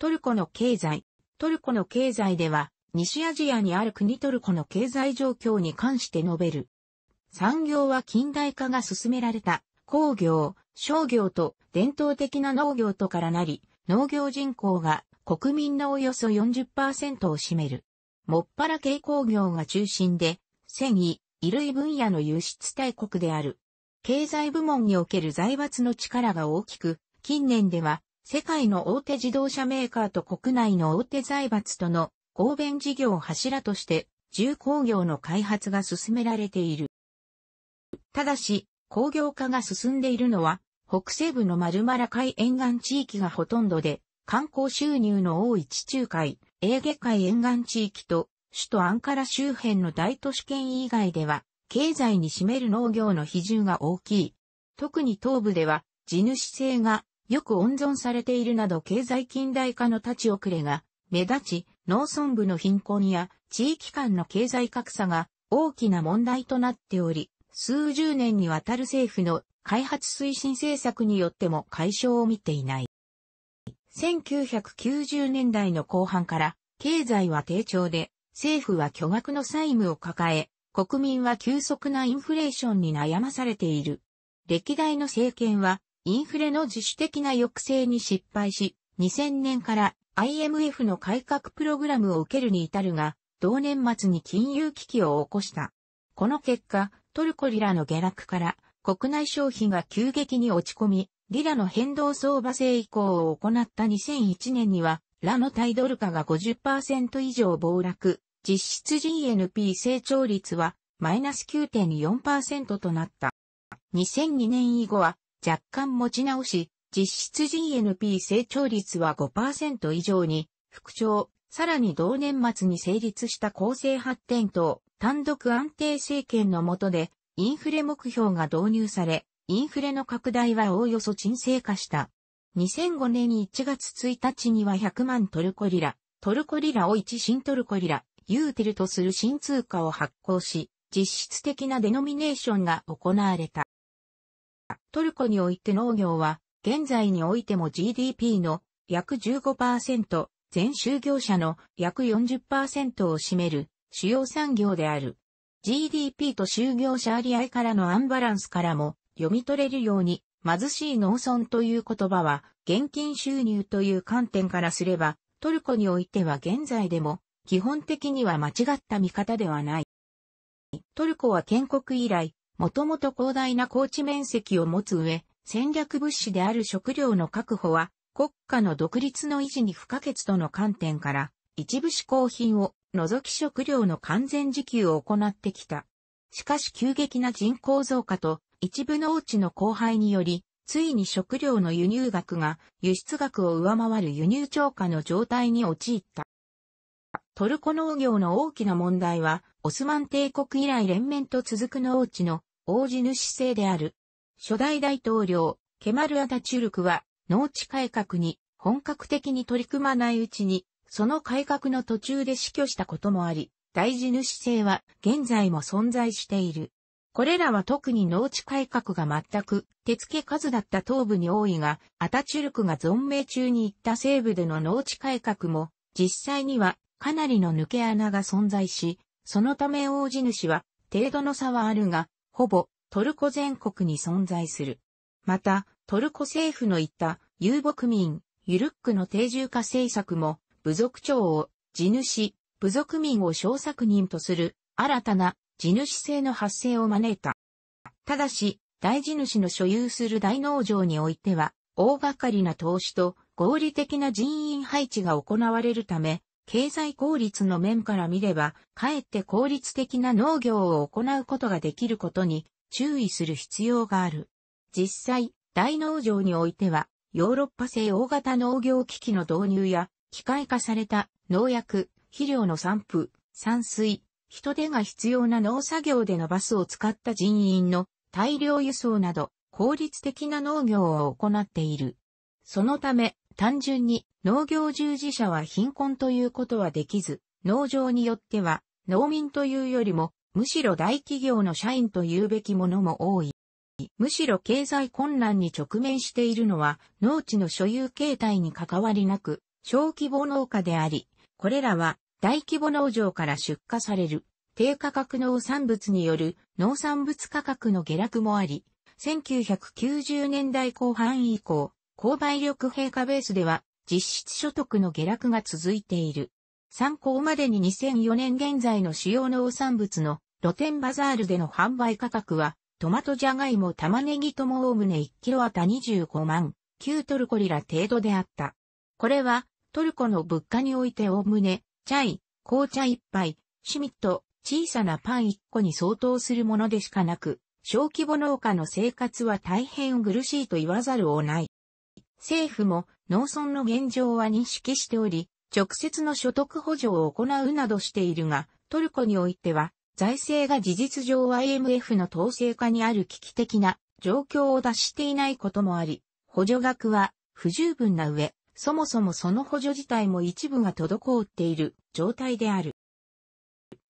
トルコの経済。トルコの経済では、西アジアにある国トルコの経済状況に関して述べる。産業は近代化が進められた工業、商業と伝統的な農業とからなり、農業人口が国民のおよそ40%を占める。もっぱら軽工業が中心で、繊維、衣類分野の輸出大国である。経済部門における財閥の力が大きく、近年では世界の大手自動車メーカーと国内の大手財閥との合弁事業を柱として重工業の開発が進められている。ただし、工業化が進んでいるのは、北西部の丸ル海沿岸地域がほとんどで、観光収入の多い地中海、エーゲ海沿岸地域と、首都アンカラ周辺の大都市圏以外では、経済に占める農業の比重が大きい。特に東部では、地主性がよく温存されているなど経済近代化の立ち遅れが目立ち、農村部の貧困や地域間の経済格差が大きな問題となっており、数十年にわたる政府の開発推進政策によっても解消を見ていない。1990年代の後半から経済は低調で政府は巨額の債務を抱え国民は急速なインフレーションに悩まされている。歴代の政権はインフレの自主的な抑制に失敗し、2000年から IMF の改革プログラムを受けるに至るが、同年末に金融危機を起こした。この結果、トルコリラの下落から国内消費が急激に落ち込み、リラの変動相場制移行を行った2001年には、ラの対ドル化が50%以上暴落、実質 GNP 成長率はマイナス9.4%となった。2002年以後は若干持ち直し、実質 GNP 成長率は5%以上に、復調、さらに同年末に成立した構成発展等、単独安定政権の下で、インフレ目標が導入され、インフレの拡大はおおよそ沈静化した。2005年1月1日には100万トルコリラ、トルコリラを1新トルコリラ、ユーテルとする新通貨を発行し、実質的なデノミネーションが行われた。トルコにおいて農業は、現在においても GDP の約15%、全就業者の約40%を占める主要産業である。GDP と就業者り合からのアンバランスからも読み取れるように、貧しい農村という言葉は、現金収入という観点からすれば、トルコにおいては現在でも、基本的には間違った見方ではない。トルコは建国以来、もともと広大な高地面積を持つ上、戦略物資である食料の確保は、国家の独立の維持に不可欠との観点から、一部嗜好品を除き食料の完全自給を行ってきた。しかし急激な人口増加と一部農地の荒廃により、ついに食料の輸入額が輸出額を上回る輸入超過の状態に陥った。トルコ農業の大きな問題は、オスマン帝国以来連綿と続く農地の王子主制である。初代大統領、ケマル・アタチュルクは、農地改革に本格的に取り組まないうちに、その改革の途中で死去したこともあり、大地主制は現在も存在している。これらは特に農地改革が全く手付け数だった東部に多いが、アタチュルクが存命中に行った西部での農地改革も、実際にはかなりの抜け穴が存在し、そのため大地主は程度の差はあるが、ほぼトルコ全国に存在する。また、トルコ政府の言った遊牧民、ユルックの定住化政策も、部族長を地主、部族民を小作人とする新たな地主制の発生を招いた。ただし、大地主の所有する大農場においては、大掛かりな投資と合理的な人員配置が行われるため、経済効率の面から見れば、かえって効率的な農業を行うことができることに注意する必要がある。実際、大農場においては、ヨーロッパ製大型農業機器の導入や、機械化された農薬、肥料の散布、散水、人手が必要な農作業でのバスを使った人員の大量輸送など、効率的な農業を行っている。そのため、単純に農業従事者は貧困ということはできず、農場によっては農民というよりもむしろ大企業の社員と言うべきものも多い。むしろ経済困難に直面しているのは農地の所有形態に関わりなく小規模農家であり、これらは大規模農場から出荷される低価格農産物による農産物価格の下落もあり、1990年代後半以降、購買力平価ベースでは、実質所得の下落が続いている。参考までに2004年現在の主要農産物の露天バザールでの販売価格は、トマトジャガイモ玉ねぎともおおむね1キロあた25万、旧トルコリラ程度であった。これは、トルコの物価においておおむね、チャイ、紅茶一杯、シュミット、小さなパン1個に相当するものでしかなく、小規模農家の生活は大変苦しいと言わざるをない。政府も農村の現状は認識しており、直接の所得補助を行うなどしているが、トルコにおいては、財政が事実上 IMF の統制下にある危機的な状況を脱していないこともあり、補助額は不十分な上、そもそもその補助自体も一部が滞っている状態である。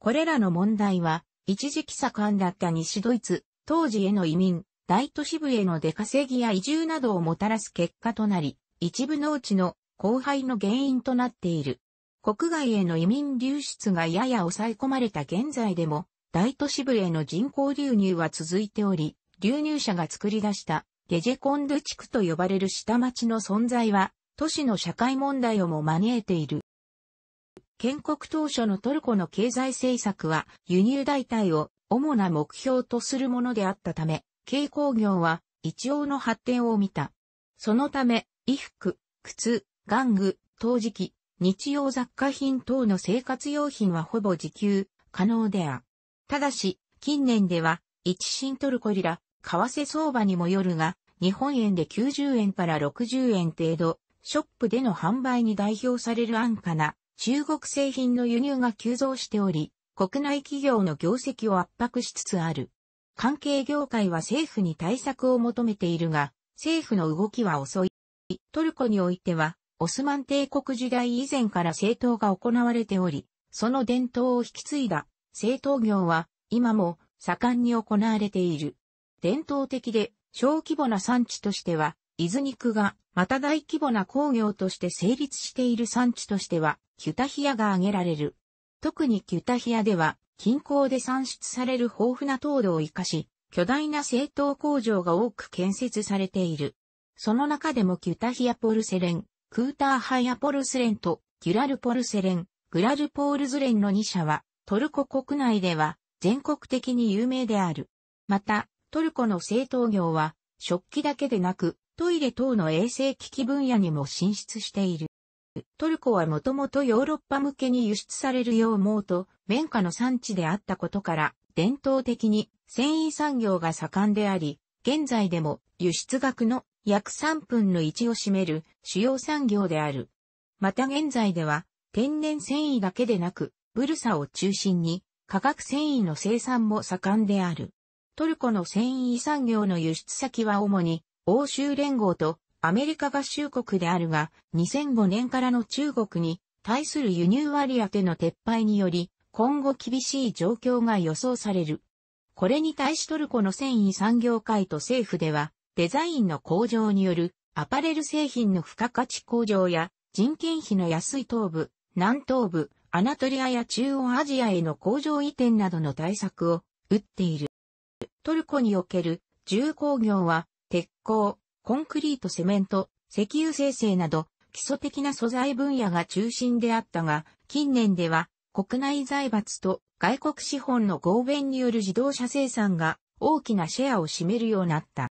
これらの問題は、一時期盛んだった西ドイツ、当時への移民、大都市部への出稼ぎや移住などをもたらす結果となり、一部農地の荒廃の原因となっている。国外への移民流出がやや抑え込まれた現在でも、大都市部への人口流入は続いており、流入者が作り出したゲジェコンド地区と呼ばれる下町の存在は、都市の社会問題をも招いている。建国当初のトルコの経済政策は輸入代替を主な目標とするものであったため、軽工業は一応の発展を見た。そのため、衣服、靴、玩具、陶磁器、日用雑貨品等の生活用品はほぼ自給可能であ。ただし、近年では、一新トルコリラ、為替相場にもよるが、日本円で90円から60円程度、ショップでの販売に代表される安価な中国製品の輸入が急増しており、国内企業の業績を圧迫しつつある。関係業界は政府に対策を求めているが、政府の動きは遅い。トルコにおいては、オスマン帝国時代以前から政党が行われており、その伝統を引き継いだ政党業は今も盛んに行われている。伝統的で小規模な産地としては、伊豆肉がまた大規模な工業として成立している産地としては、キュタヒアが挙げられる。特にキュタヒアでは、近郊で産出される豊富な糖度を活かし、巨大な製糖工場が多く建設されている。その中でもキュタヒアポルセレン、クーターハイアポルセレンとキュラルポルセレン、グラルポールズレンの2社は、トルコ国内では全国的に有名である。また、トルコの製糖業は、食器だけでなく、トイレ等の衛生機器分野にも進出している。トルコはもともとヨーロッパ向けに輸出される羊毛と綿花の産地であったことから、伝統的に繊維産業が盛んであり、現在でも輸出額の約3分の1を占める主要産業である。また現在では天然繊維だけでなく、ブルサを中心に化学繊維の生産も盛んである。トルコの繊維産業の輸出先は主に欧州連合とアメリカ合衆国であるが、2005年からの中国に対する輸入割当ての撤廃により、今後厳しい状況が予想される。これに対しトルコの繊維産業界と政府では、デザインの向上によるアパレル製品の付加価値向上や人件費の安い東部、南東部、アナトリアや中央アジアへの工場移転などの対策を打っている。トルコにおける重工業は鉄鋼、コンクリートセメント、石油生成など、基礎的な素材分野が中心であったが、近年では国内財閥と外国資本の合弁による自動車生産が大きなシェアを占めるようになった。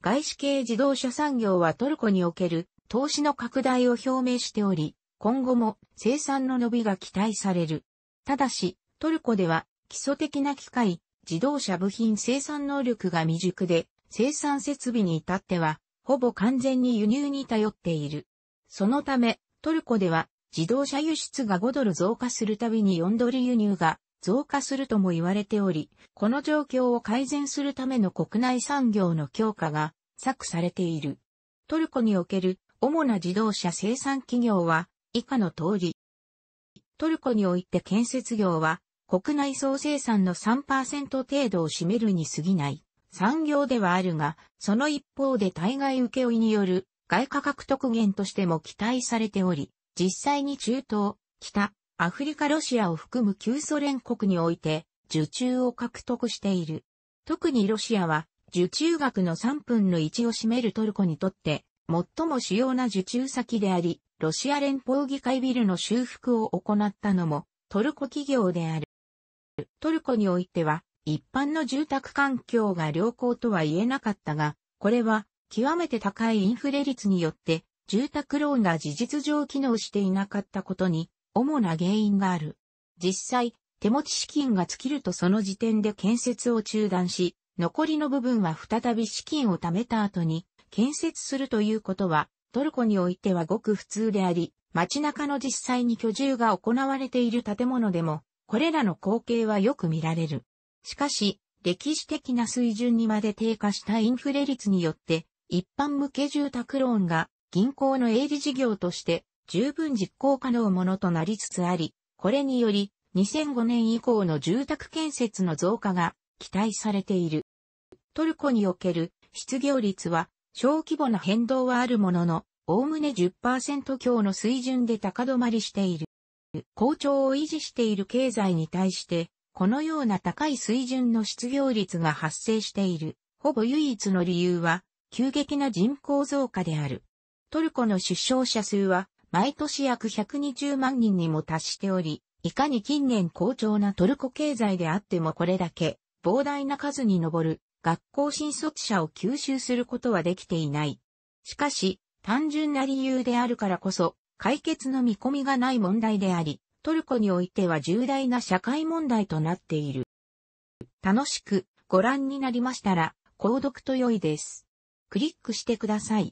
外資系自動車産業はトルコにおける投資の拡大を表明しており、今後も生産の伸びが期待される。ただし、トルコでは基礎的な機械、自動車部品生産能力が未熟で、生産設備に至っては、ほぼ完全に輸入に頼っている。そのため、トルコでは自動車輸出が5ドル増加するたびに4ドル輸入が増加するとも言われており、この状況を改善するための国内産業の強化が策されている。トルコにおける主な自動車生産企業は以下の通り。トルコにおいて建設業は国内総生産の3%程度を占めるに過ぎない。産業ではあるが、その一方で対外請負による外貨獲得源としても期待されており、実際に中東、北、アフリカロシアを含む旧ソ連国において受注を獲得している。特にロシアは受注額の3分の1を占めるトルコにとって最も主要な受注先であり、ロシア連邦議会ビルの修復を行ったのもトルコ企業である。トルコにおいては一般の住宅環境が良好とは言えなかったが、これは極めて高いインフレ率によって住宅ローンが事実上機能していなかったことに主な原因がある。実際、手持ち資金が尽きるとその時点で建設を中断し、残りの部分は再び資金を貯めた後に建設するということは、トルコにおいてはごく普通であり、街中の実際に居住が行われている建物でも、これらの光景はよく見られる。しかし、歴史的な水準にまで低下したインフレ率によって、一般向け住宅ローンが銀行の営利事業として十分実行可能ものとなりつつあり、これにより2005年以降の住宅建設の増加が期待されている。トルコにおける失業率は小規模な変動はあるものの、おおむね10%強の水準で高止まりしている。好調を維持している経済に対して、このような高い水準の失業率が発生している、ほぼ唯一の理由は、急激な人口増加である。トルコの出生者数は、毎年約120万人にも達しており、いかに近年好調なトルコ経済であってもこれだけ、膨大な数に上る、学校新卒者を吸収することはできていない。しかし、単純な理由であるからこそ、解決の見込みがない問題であり、トルコにおいては重大な社会問題となっている。楽しくご覧になりましたら、購読と良いです。クリックしてください。